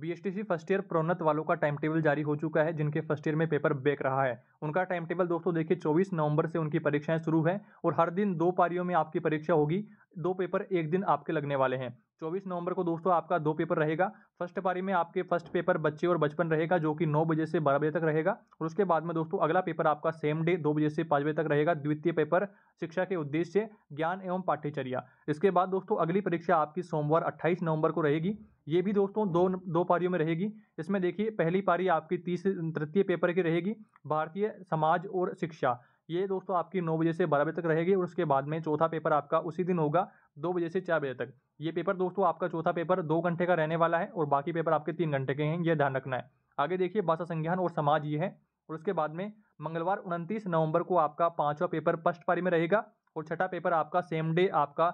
B first year प्रोन्नत वालों का टाइम टेबल जारी हो चुका है जिनके फर्स्ट ईयर में पेपर बेक रहा है उनका टाइम टेबल दोस्तों देखिए 24 नवंबर से उनकी परीक्षाएं शुरू है और हर दिन दो पारियों में आपकी परीक्षा होगी दो पेपर एक दिन आपके लगने वाले हैं चौबीस नवंबर को दोस्तों आपका दो पेपर रहेगा फर्स्ट पारी में आपके फर्स्ट पेपर बच्चे और बचपन रहेगा जो कि नौ बजे से बारह बजे तक रहेगा और उसके बाद में दोस्तों अगला पेपर आपका सेम डे दो बजे से पाँच बजे तक रहेगा द्वितीय पेपर शिक्षा के उद्देश्य ज्ञान एवं पाठ्यचर्या इसके बाद दोस्तों अगली परीक्षा आपकी सोमवार अट्ठाईस नवंबर को रहेगी ये भी दोस्तों दो दो पारियों में रहेगी इसमें देखिए पहली पारी आपकी तीस तृतीय पेपर की रहेगी भारतीय समाज और शिक्षा ये दोस्तों आपकी नौ बजे से बारह बजे तक रहेगी और उसके बाद में चौथा पेपर आपका उसी दिन होगा दो बजे से चार बजे तक ये पेपर दोस्तों आपका चौथा पेपर दो घंटे का रहने वाला है और बाकी पेपर आपके तीन घंटे के हैं यह ध्यान रखना है आगे देखिए भाषा संज्ञान और समाज ये है और उसके बाद में मंगलवार उनतीस नवंबर को आपका पाँचवा पेपर फर्स्ट पारी में रहेगा और छठा पेपर आपका सेम डे आपका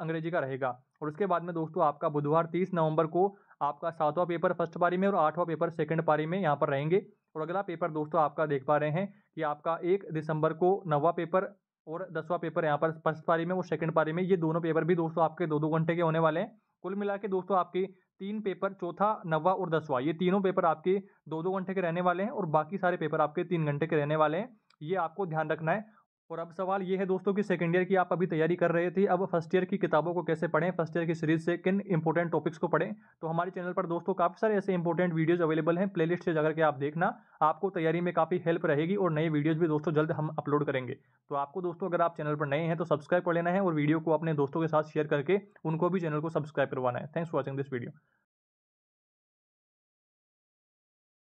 अंग्रेजी का रहेगा और उसके बाद में दोस्तों आपका बुधवार तीस नवंबर को आपका सातवां पेपर फर्स्ट पारी में और आठवां पेपर सेकंड पारी में यहाँ पर रहेंगे और अगला पेपर दोस्तों आपका देख पा रहे हैं कि आपका एक दिसंबर को नवा पेपर और दसवां पेपर यहाँ पर फर्स्ट पारी में और सेकंड पारी में ये दोनों पेपर भी दोस्तों आपके दो दो घंटे के होने वाले हैं कुल मिला के दोस्तों आपके तीन पेपर चौथा नवा और दसवां ये तीनों पेपर आपके दो दो घंटे के रहने वाले हैं और बाकी सारे पेपर आपके तीन घंटे के रहने वाले हैं ये आपको ध्यान रखना है और अब सवाल ये है दोस्तों कि सेकेंड ईयर की आप अभी तैयारी कर रहे थे अब फर्स्ट ईयर की किताबों को कैसे पढ़ें फर्स्ट ईयर की सीरीज से किन इंपॉर्टेंट टॉपिक्स को पढ़ें तो हमारे चैनल पर दोस्तों काफ़ी सारे ऐसे इंपॉर्टेंट वीडियोज़ अवेलेबल हैं प्लेलिस्ट से जाकर के आप देखना आपको तैयारी में काफ़ी हेल्प रहेगी और नए वीडियोज़ भी दोस्तों जल्द हम अपलोड करेंगे तो आपको दोस्तों अगर आप चैनल पर नए हैं तो सब्सक्राइब कर लेना है और वीडियो को अपने दोस्तों के साथ शेयर करके उनको भी चैनल को सब्सक्राइब करवाना है thanks for watching this video